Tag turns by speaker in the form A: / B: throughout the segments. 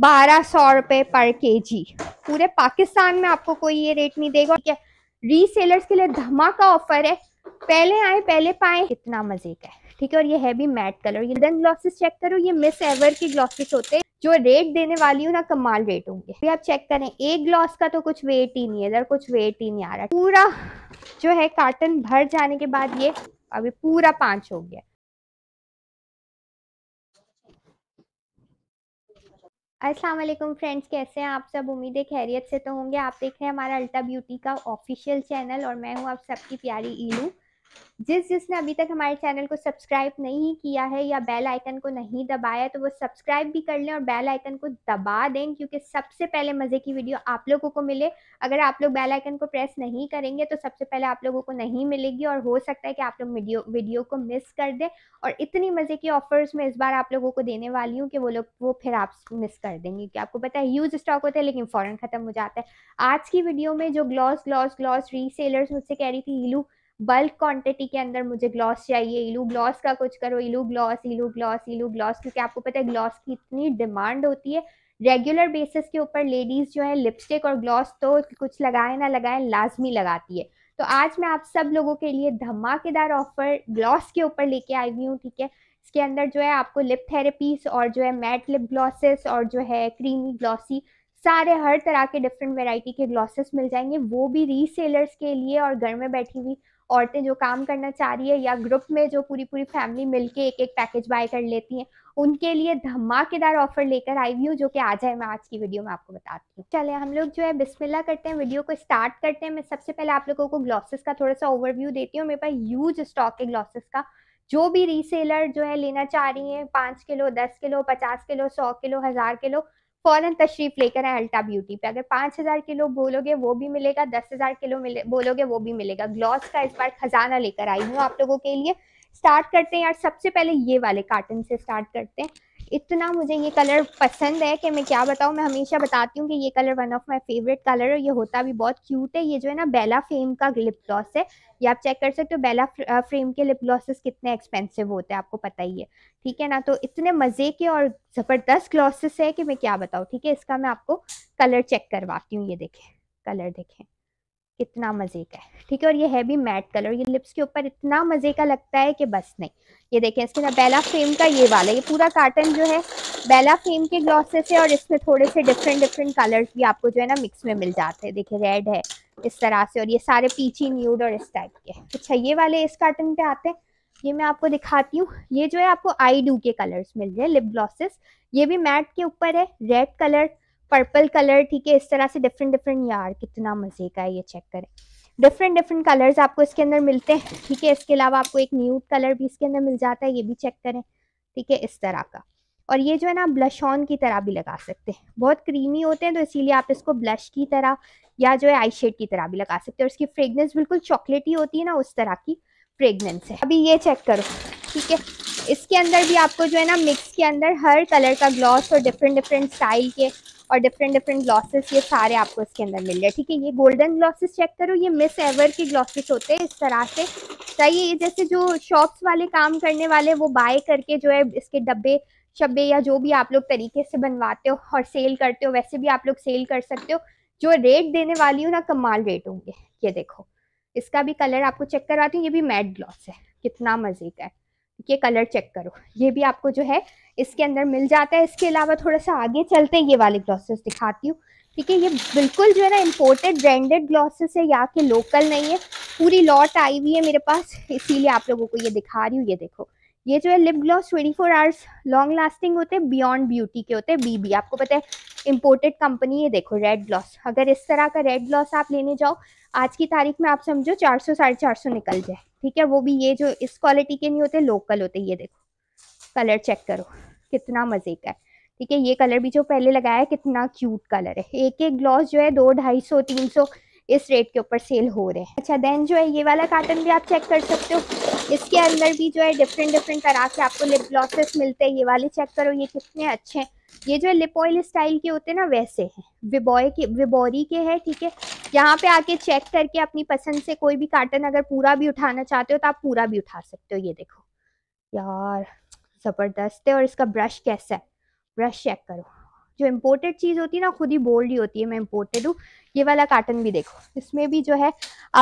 A: बारह सौ रुपये पर के जी पूरे पाकिस्तान में आपको कोई ये रेट नहीं देगा ठीक है रीसेलर्स के लिए धमाका ऑफर है पहले आए पहले पाए कितना मजे का है ठीक है और ये है भी मैट कलर ये दिन ग्लॉसेस चेक करो ये मिस एवर के ग्लॉसेस होते हैं जो रेट देने वाली हूँ ना कमाल रेट होंगे आप चेक करें एक ग्लॉस का तो कुछ वेट ही नहीं है इधर कुछ वेट ही नहीं आ रहा पूरा जो है कार्टन भर जाने के बाद ये अभी पूरा पांच हो गया अस्सलाम वालेकुम फ्रेंड्स कैसे हैं आप सब उम्मीदें खैरियत से तो होंगे आप देख रहे हैं हमारा अल्टा ब्यूटी का ऑफिशियल चैनल और मैं हूं आप सबकी प्यारी ईलू जिस जिसने अभी तक हमारे चैनल को सब्सक्राइब नहीं किया है या बेल आइकन को नहीं दबाया तो वो सब्सक्राइब भी कर लें और बेल आइकन को दबा दें क्योंकि सबसे पहले मज़े की वीडियो आप लोगों को मिले अगर आप लोग बेल आइकन को प्रेस नहीं करेंगे तो सबसे पहले आप लोगों को नहीं मिलेगी और हो सकता है कि आप लोग वीडियो वीडियो को मिस कर दें और इतनी मज़े की ऑफर्स मैं इस बार आप लोगों को देने वाली हूँ कि वो लोग वो फिर आप मिस कर देंगे क्योंकि आपको पता है यूज स्टॉक होता है लेकिन फ़ौरन ख़त्म हो जाता है आज की वीडियो में जो ग्लॉस ग्लॉस ग्लॉस रीसेलर्स मुझसे कह रही थी हीलू बल्क क्वांटिटी के अंदर मुझे ग्लॉस चाहिए इलू ग्लॉस का कुछ करो इलू ग्लॉस इलू ग्लॉस इलू ग्लॉस क्योंकि आपको पता है ग्लॉस की इतनी डिमांड होती है रेगुलर बेसिस के ऊपर लेडीज़ जो है लिपस्टिक और ग्लॉस तो कुछ लगाए ना लगाए लाजमी लगाती है तो आज मैं आप सब लोगों के लिए धमाकेदार ऑफर ग्लॉस के ऊपर लेके आई हुई हूँ ठीक है इसके अंदर जो है आपको लिप थेरेपीस और जो है मैट लिप ग्लॉसेस और जो है क्रीमी ग्लॉसी सारे हर तरह के डिफरेंट वेराइटी के ग्लॉसेस मिल जाएंगे वो भी रीसेलर्स के लिए और घर में बैठी हुई औरतें जो काम करना चाह रही है या ग्रुप में जो पूरी पूरी फैमिली मिलके एक एक पैकेज बाय कर लेती हैं उनके लिए धमाकेदार ऑफर लेकर आई हुई हूँ जो कि आज है मैं आज की वीडियो में आपको बताती हूँ चले हम लोग जो है बिस्मिल्ला करते हैं वीडियो को स्टार्ट करते हैं मैं सबसे पहले आप लोगों को ग्लॉसेस का थोड़ा सा ओवरव्यू देती हूँ मेरे पास यूज स्टॉक है ग्लॉसेस का जो भी रीसेलर जो है लेना चाह रही हैं पाँच किलो दस किलो पचास किलो सौ किलो हज़ार किलो फौरन तशरीफ लेकर आए अल्टा ब्यूटी पे अगर पांच हज़ार किलो बोलोगे वो भी मिलेगा दस हज़ार किलो मिले बोलोगे वो भी मिलेगा ग्लॉस का इस बार खजाना लेकर आई हूँ आप लोगों के लिए स्टार्ट करते हैं यार सबसे पहले ये वाले कार्टन से स्टार्ट करते हैं इतना मुझे ये कलर पसंद है कि मैं क्या बताऊँ मैं हमेशा बताती हूँ कि ये colour one of my favourite colour है ये होता भी बहुत क्यूट है ये जो है ना बेला फ्रेम का लिप ग्लॉस है ये आप चेक कर सकते हो बेला फ्रेम के लिप ग्लॉसेस कितने एक्सपेंसिव होते हैं आपको पता ही है ठीक है ना तो इतने मज़े के और ज़बरदस्त ग्लॉसेस है कि मैं क्या बताऊँ ठीक है इसका मैं आपको कलर चेक करवाती हूँ ये देखें कलर देखें कितना मज़े का है ठीक है और ये है भी मैट कलर ये लिप्स के ऊपर इतना मज़े का लगता है कि बस नहीं ये देखें इसके ना बेला फेम का ये वाला ये पूरा कार्टन जो है बेला फेम के ग्लॉसेस है और इसमें थोड़े से डिफरेंट डिफरेंट कलर्स भी आपको जो है ना मिक्स में मिल जाते हैं देखिए रेड है इस तरह से और ये सारे पीछी न्यूड और इस टाइप के अच्छा ये वाले इस कार्टन पे आते हैं ये मैं आपको दिखाती हूँ ये जो है आपको आई डू के कलर्स मिल रहे हैं लिप ग्लॉसेस ये भी मैट के ऊपर है रेड कलर पर्पल कलर ठीक है इस तरह से डिफरेंट डिफरेंट यार कितना मज़े का है ये चेक करें डिफरेंट डिफरेंट कलर्स आपको इसके अंदर मिलते हैं ठीक है इसके अलावा आपको एक न्यूट कलर भी इसके अंदर मिल जाता है ये भी चेक करें ठीक है इस तरह का और ये जो है ना ब्लश ऑन की तरह भी लगा सकते हैं बहुत क्रीमी होते हैं तो इसीलिए आप इसको ब्लश की तरह या जो है आई शेड की तरह भी लगा सकते हैं और इसकी फ्रेगनेंस बिल्कुल चॉकलेटी होती है ना उस तरह की फ्रेगनेंस है अभी ये चेक करो ठीक है इसके अंदर भी आपको जो है ना मिक्स के अंदर हर कलर का ग्लॉस और डिफरेंट डिफरेंट स्टाइल के और डिफरेंट डिफरेंट ग्लॉसेस ये सारे आपको इसके अंदर मिल रहे हैं ठीक है ये गोल्डन ग्लॉसेस चेक करो ये मिस एवर के ग्लॉसेस होते हैं इस तरह से चाहिए ये जैसे जो शॉप्स वाले काम करने वाले वो बाय करके जो है इसके डब्बे शब्बे या जो भी आप लोग तरीके से बनवाते हो और सेल करते हो वैसे भी आप लोग सेल कर सकते हो जो रेट देने वाली हो ना कमाल रेट होंगे ये देखो इसका भी कलर आपको चेक करवाती हूँ ये भी मैट ग्लॉस है कितना मज़े का है ये कलर चेक करो ये भी आपको जो है इसके अंदर मिल जाता है इसके अलावा थोड़ा सा आगे चलते हैं ये वाले ग्लॉसेस दिखाती हूँ ठीक है ये बिल्कुल जो है ना इम्पोर्टेड ब्रांडेड ग्लॉसेस है यहाँ के लोकल नहीं है पूरी लॉट आई हुई है मेरे पास इसीलिए आप लोगों को ये दिखा रही हूँ ये देखो ये जो है lip gloss 24 four hours long lasting होते हैं बियॉन्ड ब्यूटी के होते हैं बीबी आपको पता है इम्पोर्टेड कंपनी है देखो रेड ग्लॉस अगर इस तरह का रेड ग्लॉस आप लेने जाओ आज की तारीख में आप समझो चार सौ साढ़े चार सौ निकल जाए ठीक है वो भी ये जो इस क्वालिटी के नहीं होते लोकल होते ये देखो कलर चेक करो कितना मज़े का है ठीक है ये कलर भी जो पहले लगाया है कितना क्यूट कलर है एक एक ग्लॉस जो है दो ढाई सौ तीन सौ इस रेट के ऊपर सेल हो रहे हैं अच्छा देन जो है ये वाला कार्टन भी आप चेक कर सकते हो इसके अंदर भी जो है डिफरेंट डिफरेंट तरह के आपको लिप ग्लॉसेस मिलते हैं ये वाले चेक करो ये कितने अच्छे हैं ये जो है लिप ऑयल स्टाइल के होते हैं ना वैसे हैं विबॉय के विबोरी के हैं ठीक है यहाँ पे आके चेक करके अपनी पसंद से कोई भी कार्टन अगर पूरा भी उठाना चाहते हो तो आप पूरा भी उठा सकते हो ये देखो यार ज़बरदस्त है और इसका ब्रश कैसा है ब्रश चेक करो जो इम्पोर्टेड चीज़ होती है ना खुद ही बोल्ड ही होती है मैं इम्पोर्टेड हूँ ये वाला कार्टन भी देखो इसमें भी जो है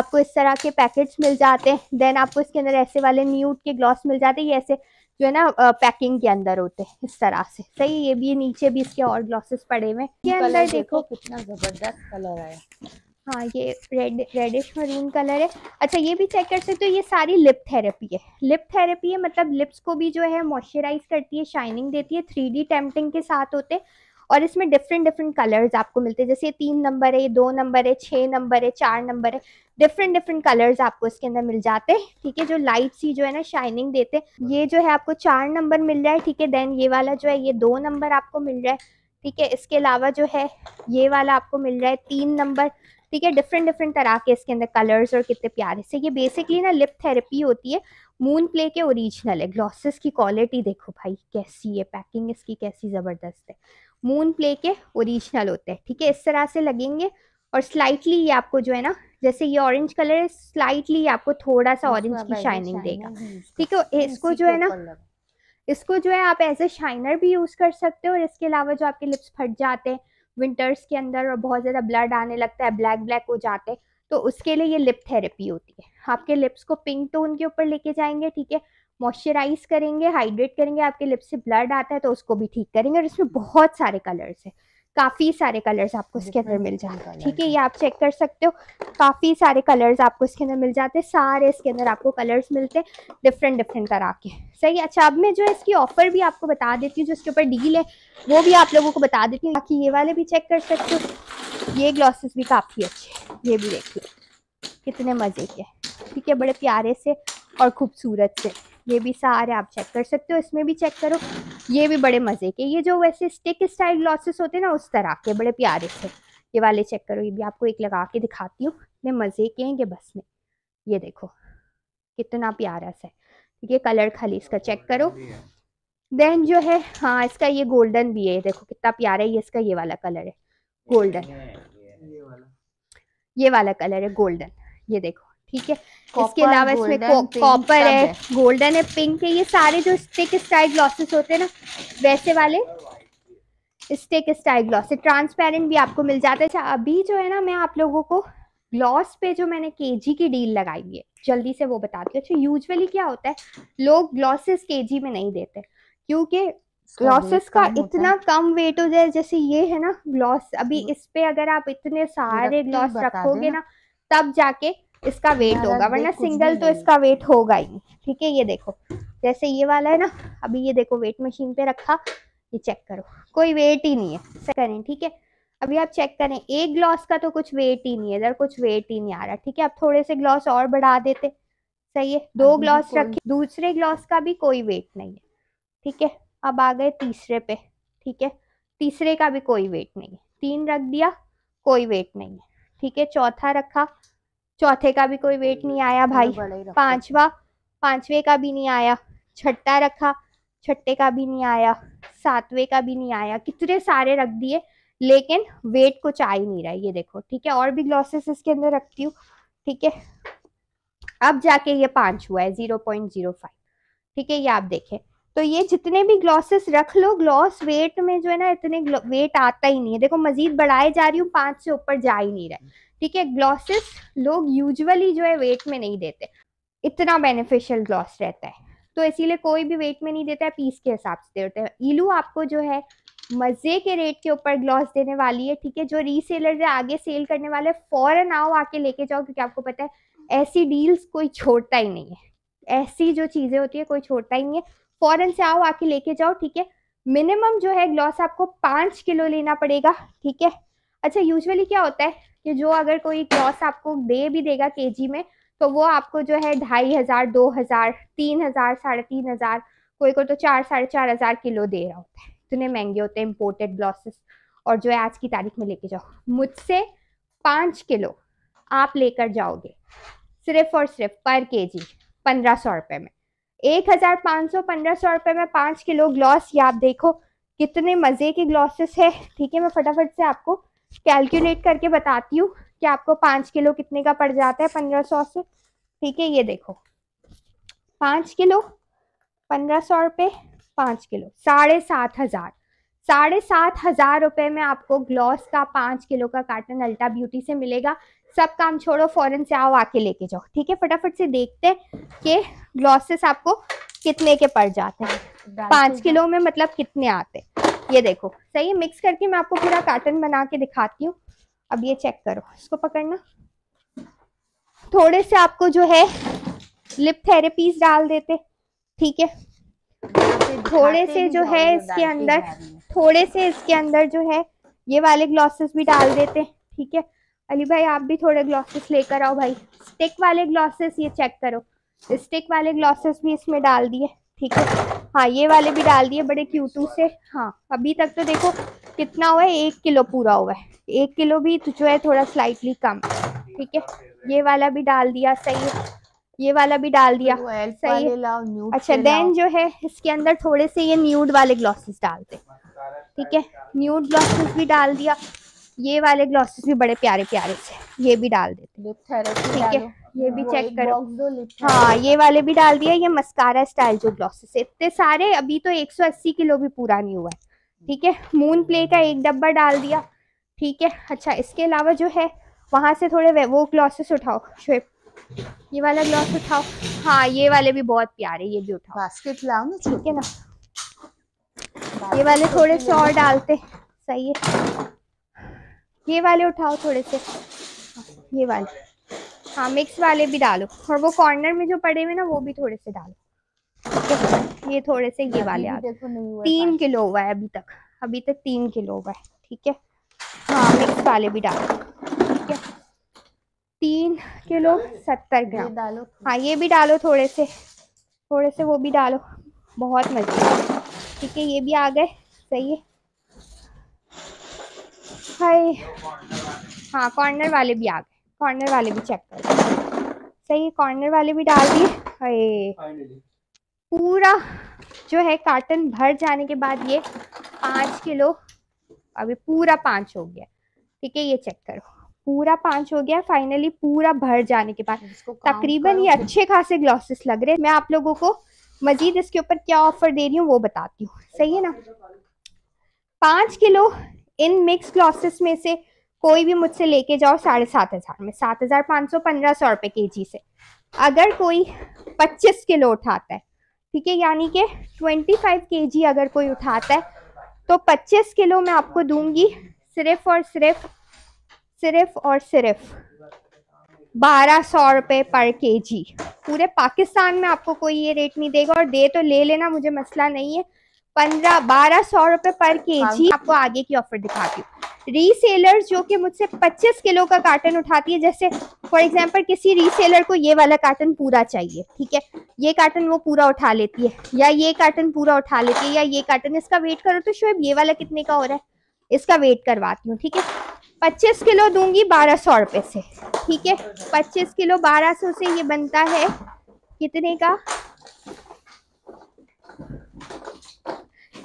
A: आपको इस तरह के पैकेट्स मिल जाते हैं देन आपको इसके अंदर ऐसे वाले न्यूट के ग्लॉस मिल जाते हैं ये ऐसे जो है ना पैकिंग के अंदर होते हैं इस तरह से सही ये भी नीचे भी इसके और ग्लॉसेस पड़े हुए हैं के अंदर देखो कितना जबरदस्त कलर आया हाँ ये रेड रेडिश मरून कलर है अच्छा ये भी चेक कर सकते हो ये सारी लिप थेरेपी है लिप थेरेपी है मतलब लिप्स को भी जो है मॉइस्चराइज करती है शाइनिंग देती है थ्री डी टेम्पटिंग के साथ होते और इसमें डिफरेंट डिफरेंट कलर्स आपको मिलते हैं जैसे तीन नंबर है ये दो नंबर है छः नंबर है चार नंबर है डिफरेंट डिफरेंट कलर्स आपको इसके अंदर मिल जाते हैं ठीक है जो लाइट सी जो है ना शाइनिंग देते ये जो है आपको चार नंबर मिल रहा है ठीक है देन ये वाला जो है ये दो नंबर आपको मिल रहा है ठीक है इसके अलावा जो है ये वाला आपको मिल रहा है तीन नंबर ठीक है डिफरेंट डिफरेंट तरह के इसके अंदर कलर्स और कितने प्यारे से ये बेसिकली ना लिप थेरेपी होती है मून प्ले के ओरिजिनल है ग्लॉसेस की क्वालिटी देखो भाई कैसी है पैकिंग इसकी कैसी ज़बरदस्त है मून प्ले के ओरिजिनल होते हैं ठीक है इस तरह से लगेंगे और स्लाइटली ये आपको जो है ना जैसे ये ऑरेंज कलर है स्लाइटली आपको थोड़ा सा ऑरेंज की शाइनिंग देगा ठीक है इसको जो है ना इसको जो है आप एज ए शाइनर भी यूज कर सकते हो और इसके अलावा जो आपके लिप्स फट जाते हैं विंटर्स के अंदर और बहुत ज़्यादा ब्लड आने लगता है ब्लैक ब्लैक हो जाते हैं तो उसके लिए ये लिप थेरेपी होती है आपके लिप्स को पिंक टोन के ऊपर लेके जाएंगे ठीक है मॉइस्चराइज करेंगे हाइड्रेट करेंगे आपके लिप्स से ब्लड आता है तो उसको भी ठीक करेंगे और इसमें बहुत सारे कलर्स हैं काफ़ी सारे कलर्स आपको इसके अंदर मिल जाते हैं ठीक है ये आप चेक कर सकते हो काफ़ी सारे कलर्स आपको इसके अंदर मिल जाते हैं सारे इसके अंदर आपको कलर्स मिलते हैं डिफरेंट डिफरेंट तरह के सही अच्छा अब मैं जो इसकी ऑफ़र भी आपको बता देती हूँ जो इसके ऊपर डील है वो भी आप लोगों को बता देती हूँ बाकी ये वाले भी चेक कर सकते हो ये ग्लॉसेस भी काफ़ी अच्छे ये भी देखिए कितने मज़े के ठीक है बड़े प्यारे से और खूबसूरत से ये भी सारे आप चेक कर सकते हो इसमें भी चेक करो ये भी बड़े मज़े के ये जो वैसे स्टिक स्टाइल ग्लॉसेस होते हैं ना उस तरह के बड़े प्यारे से ये वाले चेक करो ये भी आपको एक लगा के दिखाती हूँ इतने मज़े के हैं ये बस में ये देखो कितना प्यारा सा है ये कलर खाली इसका चेक करो देन जो है हाँ इसका ये गोल्डन भी है देखो कितना प्यारा है ये इसका ये वाला कलर है गोल्डन ये वाला कलर है गोल्डन ये देखो ठीक है इसके अलावा इसमें कॉपर है गोल्डन है पिंक है ये सारे जो स्टिक स्टाइल ग्लॉसेस होते हैं ना वैसे वाले स्टिक स्टाइल ग्लॉस ट्रांसपेरेंट भी आपको मिल जाता है अच्छा, अभी जो है ना मैं आप लोगों को ग्लॉस पे जो मैंने केजी की डील लगाई है जल्दी से वो बताती हूँ अच्छा यूजुअली क्या होता है लोग ग्लॉसेस केजी में नहीं देते क्योंकि ग्लॉसेस का इतना कम वेट हो जाए जैसे ये है ना ग्लॉस अभी हम्म। इस पे अगर आप इतने सारे ग्लॉस रखोगे ना तब जाके इसका वेट तो होगा वरना सिंगल तो इसका वेट होगा ही ठीक है ये देखो जैसे ये वाला है ना अभी ये देखो वेट मशीन पे रखा ये चेक करो कोई वेट ही नहीं है करें ठीक है अभी आप चेक करें एक ग्लॉस का तो कुछ वेट ही नहीं है इधर कुछ वेट ही नहीं आ रहा ठीक है आप थोड़े से ग्लॉस और बढ़ा देते सही है दो ग्लॉस रखे दूसरे ग्लॉस का भी कोई वेट नहीं है ठीक है अब आ गए तीसरे पे ठीक है तीसरे का भी कोई वेट नहीं है तीन रख दिया कोई वेट नहीं है ठीक है चौथा रखा चौथे का भी कोई वेट नहीं आया भाई पांचवा पांचवे का भी नहीं आया छठा रखा छठे का भी नहीं आया सातवें का भी नहीं आया कितने सारे रख दिए लेकिन वेट कुछ आ ही नहीं रहा है ये देखो ठीक है और भी ग्लॉसेस इसके अंदर रखती हूँ ठीक है अब जाके ये पांच हुआ है जीरो पॉइंट जीरो फाइव ठीक है ये आप देखें तो ये जितने भी ग्लॉसेस रख लो ग्लॉस वेट में जो है ना इतने वेट आता ही नहीं है देखो मजीद बढ़ाए जा रही हूँ पांच से ऊपर जा ही नहीं रहा है ठीक है ग्लॉसेस लोग यूजुअली जो है वेट में नहीं देते इतना बेनिफिशियल ग्लॉस रहता है तो इसीलिए कोई भी वेट में नहीं देता है पीस के हिसाब से देते हैं ईलू आपको जो है मज़े के रेट के ऊपर ग्लॉस देने वाली है ठीक है जो रीसेलर है आगे सेल करने वाले फॉरन आओ आके लेके जाओ क्योंकि आपको पता है ऐसी डील्स कोई छोड़ता ही नहीं है ऐसी जो चीज़ें होती है कोई छोड़ता ही नहीं है फॉरन से आओ आके लेके जाओ ठीक है मिनिमम जो है ग्लॉस आपको पांच किलो लेना पड़ेगा ठीक है अच्छा यूजुअली क्या होता है कि जो अगर कोई क्रॉस आपको दे भी देगा केजी में तो वो आपको जो है ढाई हज़ार दो हज़ार तीन हज़ार साढ़े तीन हज़ार कोई को तो चार साढ़े चार हज़ार किलो दे रहा होता है इतने महंगे होते हैं इम्पोर्टेड ब्लाउसेस और जो है आज की तारीख में लेके जाओ मुझसे पाँच किलो आप लेकर जाओगे सिर्फ और सिर्फ पर के जी पंद्रह सौ रुपये में एक हज़ार पाँच सौ पंद्रह सौ रुपये में पाँच किलो ग्लॉस या आप देखो कितने मज़े के ग्लॉसेस है ठीक है मैं फटाफट से आपको कैलकुलेट करके बताती हूँ कि आपको पाँच किलो कितने का पड़ जाता है पंद्रह सौ से ठीक है ये देखो पाँच किलो पंद्रह सौ रुपये पाँच किलो साढ़े सात हज़ार साढ़े सात हज़ार रुपये में आपको ग्लॉस का पाँच किलो का कार्टन अल्टा ब्यूटी से मिलेगा सब काम छोड़ो फॉरन से आओ आके लेके जाओ ठीक है फटाफट से देखते हैं कि ग्लॉसेस आपको कितने के पड़ जाते हैं पाँच किलो में मतलब कितने आते हैं ये देखो सही है मिक्स करके मैं आपको पूरा पैटर्न बना के दिखाती हूँ अब ये चेक करो इसको पकड़ना थोड़े से आपको जो है लिप थेरेपीज डाल देते ठीक है थोड़े से जो है इसके अंदर थोड़े से इसके अंदर जो है ये वाले ग्लॉसेस भी डाल देते ठीक है अली भाई आप भी थोड़े ग्लॉसेस लेकर आओ भाई स्टिक वाले ग्लॉसेस ये चेक करो स्टिक वाले ग्लॉसेस भी इसमें डाल दिए ठीक है हाँ ये वाले भी डाल दिए बड़े क्यूटू से हाँ अभी तक तो देखो कितना हुआ है एक किलो पूरा हुआ है एक किलो भी तो जो है थोड़ा स्लाइटली कम ठीक है ये वाला भी डाल दिया सही है ये वाला भी डाल दिया सही है अच्छा देन जो है इसके अंदर थोड़े से ये न्यूड वाले ग्लॉसेस डालते ठीक है न्यूड ग्लॉसेस भी डाल दिया ये वाले ग्लॉसेस भी बड़े प्यारे प्यारे से ये भी डाल देते ठीक है ये भी चेक करो हाँ ये वाले भी डाल दिया ये मस्कारा स्टाइल जो ग्लॉसेस इतने सारे अभी तो 180 किलो भी पूरा नहीं हुआ है ठीक है मून प्ले का एक डब्बा डाल दिया ठीक है अच्छा इसके अलावा जो है वहाँ से थोड़े वो ग्लॉसेस उठाओ श्वेप ये वाला ग्लॉस उठाओ हाँ ये वाले भी बहुत प्यारे ये भी उठाओ बास्केट लाओ ना ठीक है ना ये वाले थोड़े से और डालते सही है ये वाले उठाओ थोड़े से ये वाले हाँ मिक्स वाले भी डालो और वो कॉर्नर में जो पड़े हुए ना वो भी थोड़े से डालो ये थोड़े से ये वाले आ तीन किलो हुआ है अभी तक अभी तक तीन किलो हुआ है ठीक है हाँ मिक्स वाले भी डालो ठीक है तीन किलो सत्तर ग्राम डालो हाँ ये भी डालो थोड़े से थोड़े से वो भी डालो बहुत मजे ठीक है ये भी आ गए सही है हाय हाँ कॉर्नर वाले भी आ गए कॉर्नर वाले भी चेक कर सही कॉर्नर वाले भी डाल दिए अरे पूरा जो है कार्टन भर जाने के बाद ये पाँच किलो अभी पूरा पाँच हो गया ठीक है ये चेक करो पूरा पांच हो गया फाइनली पूरा भर जाने के बाद तकरीबन ये अच्छे खासे ग्लॉसेस लग रहे हैं मैं आप लोगों को मजीद इसके ऊपर क्या ऑफर दे रही हूँ वो बताती हूँ सही है ना पाँच किलो इन मिक्स ग्लॉसेस में से कोई भी मुझसे लेके जाओ साढ़े सात हज़ार में सात हज़ार पाँच सौ पंद्रह सौ रुपये के जी से अगर कोई पच्चीस किलो उठाता है ठीक है यानी कि ट्वेंटी फाइव के जी अगर कोई उठाता है तो पच्चीस किलो मैं आपको दूंगी सिर्फ और सिर्फ सिर्फ और सिर्फ बारह सौ रुपये पर के जी पूरे पाकिस्तान में आपको कोई ये रेट नहीं देगा और दे तो ले लेना मुझे मसला नहीं है पंद्रह बारह सौ रुपये पर के जी आपको आगे की ऑफर दिखाती हूँ रीसेलर्स जो कि मुझसे 25 किलो का कार्टन उठाती है जैसे फॉर एग्जांपल किसी रीसेलर को ये वाला कार्टन पूरा चाहिए ठीक है ये कार्टन वो पूरा उठा लेती है या ये कार्टन पूरा उठा लेती है या ये कार्टन इसका वेट करो तो शोब ये वाला कितने का हो रहा है इसका वेट करवाती हूँ ठीक है पच्चीस किलो दूंगी बारह सौ रुपए से ठीक है पच्चीस किलो बारह सौ से ये बनता है कितने का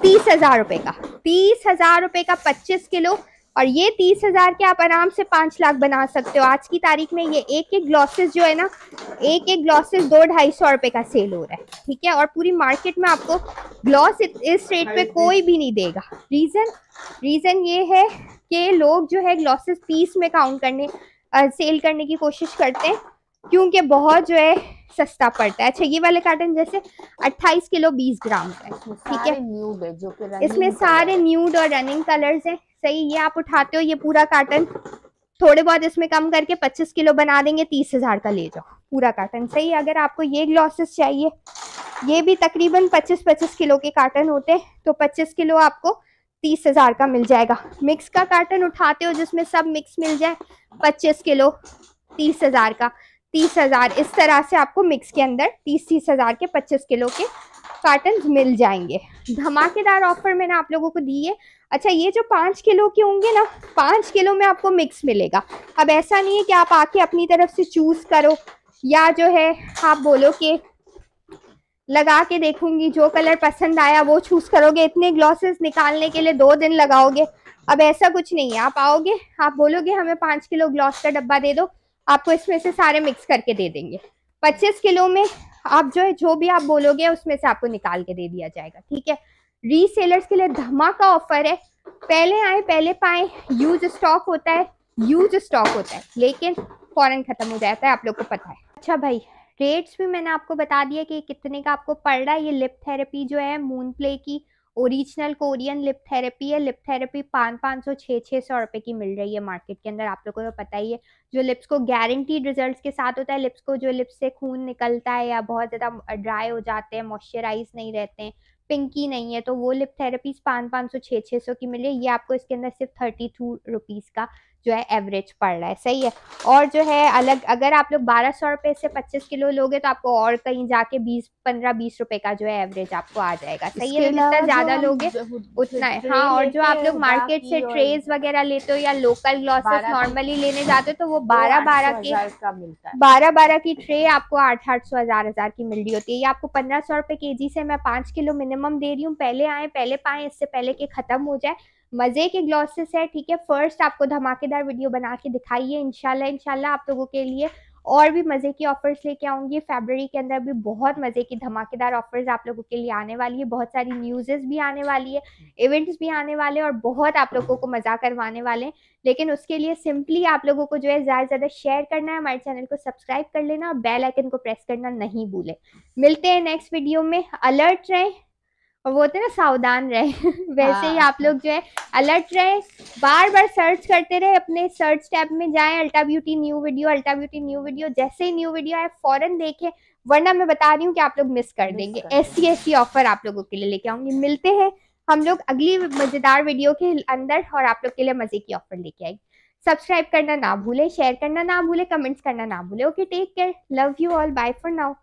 A: तीस हजार रुपए का तीस हजार रुपए का पच्चीस किलो और ये तीस हज़ार के आप आराम से पांच लाख बना सकते हो आज की तारीख में ये एक एक ग्लॉसेस जो है ना एक एक ग्लॉसेस दो ढाई सौ रुपए का सेल हो रहा है ठीक है और पूरी मार्केट में आपको ग्लॉस इस रेट पे कोई भी नहीं देगा रीज़न रीज़न ये है कि लोग जो है ग्लॉसेस पीस में काउंट करने आ, सेल करने की कोशिश करते हैं क्योंकि बहुत जो है सस्ता पड़ता है अच्छा ये वाले कार्टन जैसे 28 किलो 20 ग्राम का है ठीक है इसमें सारे न्यूड और रनिंग कलर्स हैं सही ये आप उठाते हो ये पूरा कार्टन थोड़े बहुत इसमें कम करके 25 किलो बना देंगे तीस हजार का ले जाओ पूरा कार्टन सही अगर आपको ये ग्लॉसेस चाहिए ये भी तकरीबन 25-25 किलो के कार्टन होते हैं तो 25 किलो आपको तीस हजार का मिल जाएगा मिक्स का कार्टन उठाते हो जिसमें सब मिक्स मिल जाए 25 किलो तीस हजार का तीस हजार इस तरह से आपको मिक्स के अंदर तीस तीस हजार के पच्चीस किलो के कार्टन मिल जाएंगे धमाकेदार ऑफर मैंने आप लोगों को दी है अच्छा ये जो पाँच किलो के होंगे ना पाँच किलो में आपको मिक्स मिलेगा अब ऐसा नहीं है कि आप आके अपनी तरफ से चूज़ करो या जो है आप बोलो कि लगा के देखूंगी जो कलर पसंद आया वो चूज करोगे इतने ग्लॉसेस निकालने के लिए दो दिन लगाओगे अब ऐसा कुछ नहीं है आप आओगे आप बोलोगे हमें पाँच किलो ग्लॉस का डब्बा दे दो आपको इसमें से सारे मिक्स करके दे देंगे पच्चीस किलो में आप जो है जो भी आप बोलोगे उसमें से आपको निकाल के दे दिया जाएगा ठीक है रीसेलर्स के लिए धमाका ऑफर है पहले आए पहले पाए यूज स्टॉक होता है यूज स्टॉक होता है लेकिन फॉरन ख़त्म हो जाता है आप लोग को पता है अच्छा भाई रेट्स भी मैंने आपको बता दिया कि कितने का आपको पड़ रहा है ये लिप थेरेपी जो है मून प्ले की ओरिजिनल कोरियन लिप थेरेपी है लिप थेरेपी पाँच पाँच सौ छः छः सौ रुपये की मिल रही है मार्केट के अंदर आप लोगों को तो पता ही है जो लिप्स को गारंटीड रिजल्ट्स के साथ होता है लिप्स को जो लिप्स से खून निकलता है या बहुत ज़्यादा ड्राई हो जाते हैं मॉइस्चराइज नहीं रहते हैं पिंकी नहीं है तो वो लिप थेरेपीज पाँच पाँच सौ छः छः सौ की मिले ये आपको इसके अंदर सिर्फ थर्टी टू रुपीज़ का जो है एवरेज पड़ रहा है सही है और जो है अलग अगर आप लोग बारह सौ रुपए से पच्चीस किलो लोगे तो आपको और कहीं जाके बीस पंद्रह बीस रुपए का जो है एवरेज आपको आ जाएगा सही है मतलब जितना ज्यादा लोगे उतना है हाँ और जो आप लोग मार्केट से ट्रेज वगैरह लेते हो या लोकल ग्लॉसेस नॉर्मली लेने जाते हो तो वो बारह बारह के बारह बारह की ट्रे आपको आठ आठ सौ हजार हजार की मिल रही होती है ये आपको पंद्रह सौ रुपए के जी से मैं पांच किलो मिनिमम दे रही हूँ पहले आए पहले पाए इससे पहले के खत्म हो जाए मजे के ग्लॉसेस है ठीक है फर्स्ट आपको धमाकेदार वीडियो बना के दिखाइए इनशाला इनशाला आप लोगों के लिए और भी मज़े की ऑफर्स लेके आऊंगी फेबररी के अंदर भी बहुत मज़े की धमाकेदार ऑफर्स आप लोगों के लिए आने वाली है बहुत सारी न्यूज़ेस भी आने वाली है इवेंट्स भी आने वाले और बहुत आप लोगों को मज़ा करवाने वाले हैं लेकिन उसके लिए सिंपली आप लोगों को जो है ज़्यादा से ज़्यादा शेयर करना है हमारे चैनल को सब्सक्राइब कर लेना और बेलाइकन को प्रेस करना नहीं भूले मिलते हैं नेक्स्ट वीडियो में अलर्ट रहें और वो होते ना सावधान रहे वैसे ही हाँ, आप लोग जो है अलर्ट रहे बार बार सर्च करते रहे अपने सर्च टैब में जाएं Ulta Beauty new video Ulta Beauty new video जैसे ही न्यू वीडियो आए फॉरन देखें वरना मैं बता रही हूँ कि आप लोग मिस कर देंगे ऐसी ऐसी ऑफर आप लोगों के लिए लेके आऊंगी मिलते हैं हम लोग अगली मजेदार वीडियो के अंदर और आप लोग के लिए मजे की ऑफर लेके आएंगे सब्सक्राइब करना ना भूले शेयर करना ना भूले कमेंट्स करना ना भूले okay take care love you all bye for now